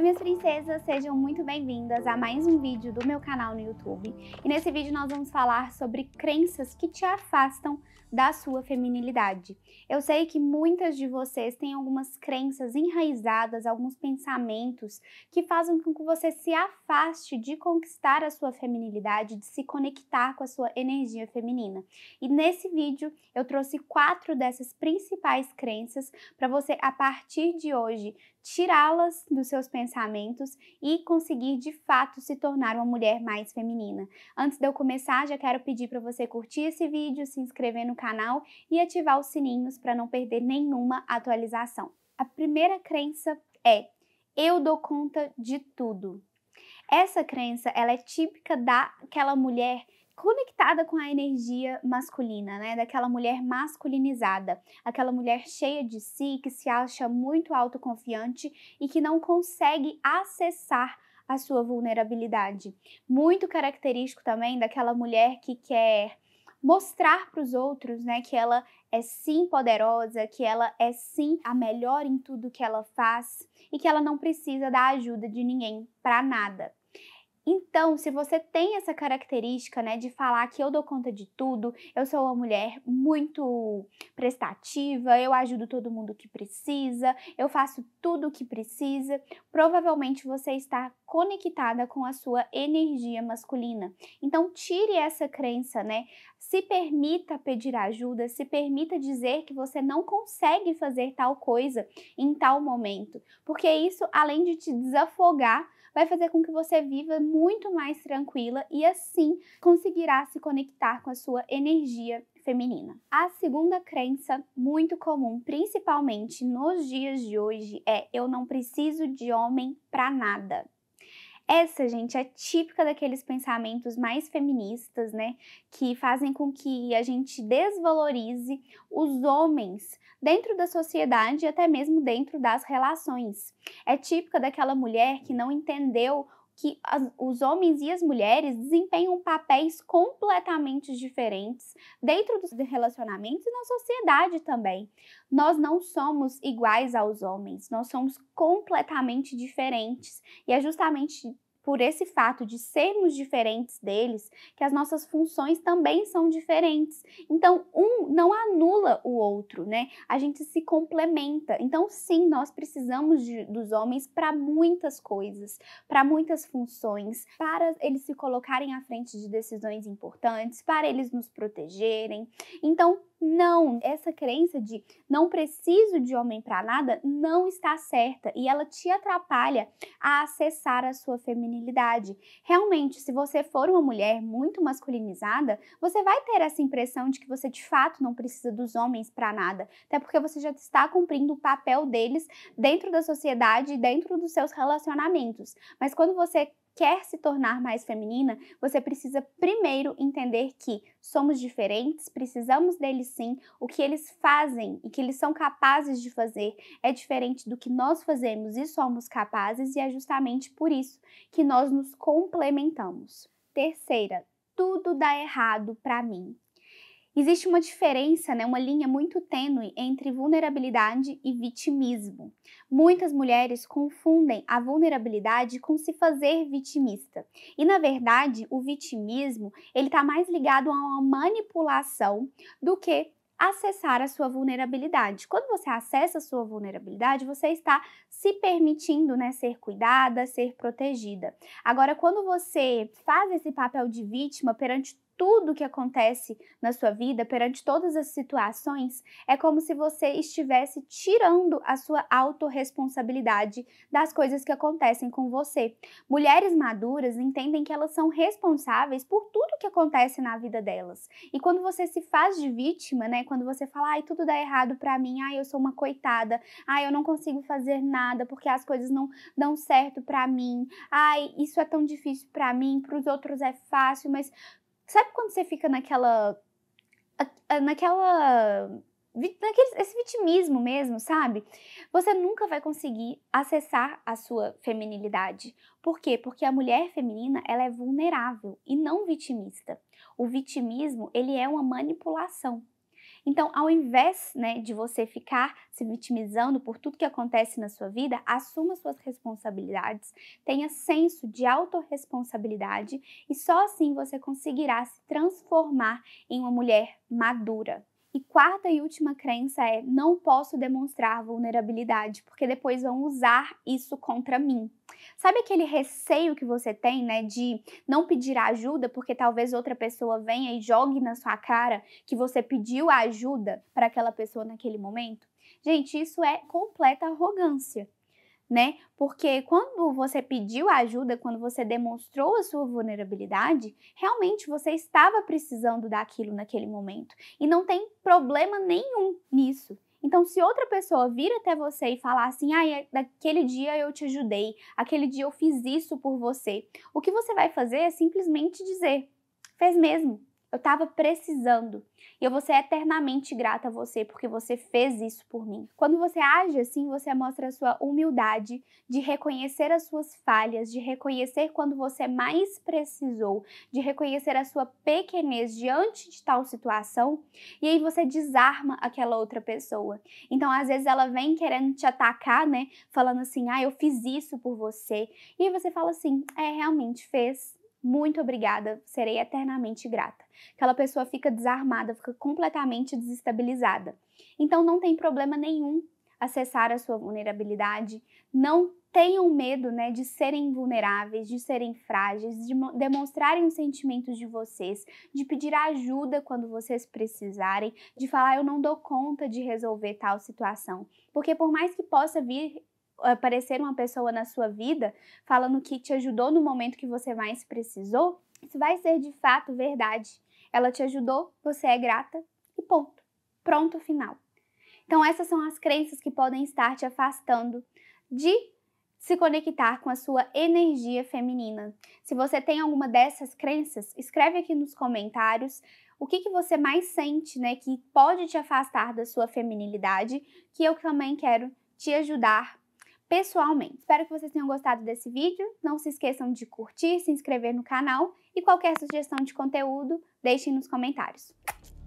Oi minhas princesas, sejam muito bem-vindas a mais um vídeo do meu canal no YouTube. E nesse vídeo nós vamos falar sobre crenças que te afastam da sua feminilidade. Eu sei que muitas de vocês têm algumas crenças enraizadas, alguns pensamentos que fazem com que você se afaste de conquistar a sua feminilidade, de se conectar com a sua energia feminina. E nesse vídeo eu trouxe quatro dessas principais crenças para você a partir de hoje tirá-las dos seus pensamentos pensamentos e conseguir de fato se tornar uma mulher mais feminina. Antes de eu começar, já quero pedir para você curtir esse vídeo, se inscrever no canal e ativar os sininhos para não perder nenhuma atualização. A primeira crença é: eu dou conta de tudo. Essa crença, ela é típica daquela mulher conectada com a energia masculina, né? Daquela mulher masculinizada, aquela mulher cheia de si, que se acha muito autoconfiante e que não consegue acessar a sua vulnerabilidade. Muito característico também daquela mulher que quer mostrar para os outros, né, que ela é sim poderosa, que ela é sim a melhor em tudo que ela faz e que ela não precisa da ajuda de ninguém para nada. Então, se você tem essa característica, né, de falar que eu dou conta de tudo, eu sou uma mulher muito prestativa, eu ajudo todo mundo que precisa, eu faço tudo o que precisa, provavelmente você está conectada com a sua energia masculina. Então, tire essa crença, né? Se permita pedir ajuda, se permita dizer que você não consegue fazer tal coisa em tal momento, porque isso, além de te desafogar, vai fazer com que você viva muito mais tranquila e assim conseguirá se conectar com a sua energia feminina. A segunda crença muito comum, principalmente nos dias de hoje, é eu não preciso de homem para nada. Essa, gente, é típica daqueles pensamentos mais feministas, né? Que fazem com que a gente desvalorize os homens dentro da sociedade e até mesmo dentro das relações. É típica daquela mulher que não entendeu que as, os homens e as mulheres desempenham papéis completamente diferentes dentro dos relacionamentos e na sociedade também. Nós não somos iguais aos homens, nós somos completamente diferentes. E é justamente por esse fato de sermos diferentes deles, que as nossas funções também são diferentes. Então, um não anula o outro, né? A gente se complementa. Então, sim, nós precisamos de, dos homens para muitas coisas, para muitas funções, para eles se colocarem à frente de decisões importantes, para eles nos protegerem. Então, não, essa crença de não preciso de homem para nada não está certa e ela te atrapalha a acessar a sua feminilidade feminilidade. Realmente, se você for uma mulher muito masculinizada, você vai ter essa impressão de que você de fato não precisa dos homens para nada, até porque você já está cumprindo o papel deles dentro da sociedade, dentro dos seus relacionamentos. Mas quando você quer se tornar mais feminina, você precisa primeiro entender que somos diferentes, precisamos deles sim, o que eles fazem e que eles são capazes de fazer é diferente do que nós fazemos e somos capazes, e é justamente por isso que nós nos complementamos. Terceira, tudo dá errado para mim. Existe uma diferença, né, uma linha muito tênue entre vulnerabilidade e vitimismo. Muitas mulheres confundem a vulnerabilidade com se fazer vitimista. E na verdade, o vitimismo, ele está mais ligado a uma manipulação do que acessar a sua vulnerabilidade. Quando você acessa a sua vulnerabilidade, você está se permitindo, né, ser cuidada, ser protegida. Agora, quando você faz esse papel de vítima perante tudo que acontece na sua vida, perante todas as situações, é como se você estivesse tirando a sua autorresponsabilidade das coisas que acontecem com você. Mulheres maduras entendem que elas são responsáveis por tudo que acontece na vida delas. E quando você se faz de vítima, né, quando você fala, ai, tudo dá errado para mim, ai, eu sou uma coitada, ai, eu não consigo fazer nada porque as coisas não dão certo para mim, ai, isso é tão difícil para mim, para os outros é fácil, mas Sabe quando você fica naquela. naquela. Naquele, esse vitimismo mesmo, sabe? Você nunca vai conseguir acessar a sua feminilidade. Por quê? Porque a mulher feminina, ela é vulnerável e não vitimista. O vitimismo, ele é uma manipulação então, ao invés né, de você ficar se vitimizando por tudo que acontece na sua vida, assuma suas responsabilidades, tenha senso de autorresponsabilidade e só assim você conseguirá se transformar em uma mulher madura. E quarta e última crença é: não posso demonstrar vulnerabilidade, porque depois vão usar isso contra mim. Sabe aquele receio que você tem, né, de não pedir ajuda porque talvez outra pessoa venha e jogue na sua cara que você pediu ajuda para aquela pessoa naquele momento? Gente, isso é completa arrogância né? Porque quando você pediu ajuda, quando você demonstrou a sua vulnerabilidade, realmente você estava precisando daquilo naquele momento e não tem problema nenhum nisso. Então, se outra pessoa vir até você e falar assim, ah, daquele dia eu te ajudei, aquele dia eu fiz isso por você, o que você vai fazer é simplesmente dizer, fez mesmo, eu estava precisando. E eu vou ser eternamente grata a você porque você fez isso por mim. Quando você age assim, você mostra a sua humildade de reconhecer as suas falhas, de reconhecer quando você mais precisou, de reconhecer a sua pequenez diante de tal situação. E aí você desarma aquela outra pessoa. Então, às vezes ela vem querendo te atacar, né? Falando assim: "Ah, eu fiz isso por você". E aí você fala assim: "É, realmente fez" muito obrigada, serei eternamente grata. Aquela pessoa fica desarmada, fica completamente desestabilizada. Então não tem problema nenhum acessar a sua vulnerabilidade, não tenham medo, né, de serem vulneráveis, de serem frágeis, de demonstrarem os sentimentos de vocês, de pedir ajuda quando vocês precisarem, de falar eu não dou conta de resolver tal situação. Porque por mais que possa vir aparecer uma pessoa na sua vida falando que te ajudou no momento que você mais precisou, isso vai ser de fato verdade. Ela te ajudou, você é grata e ponto. Pronto, final. Então, essas são as crenças que podem estar te afastando de se conectar com a sua energia feminina. Se você tem alguma dessas crenças, escreve aqui nos comentários o que, que você mais sente, né, que pode te afastar da sua feminilidade, que eu também quero te ajudar pessoalmente. Espero que vocês tenham gostado desse vídeo. Não se esqueçam de curtir, se inscrever no canal e qualquer sugestão de conteúdo, deixem nos comentários.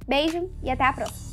Beijo e até a próxima!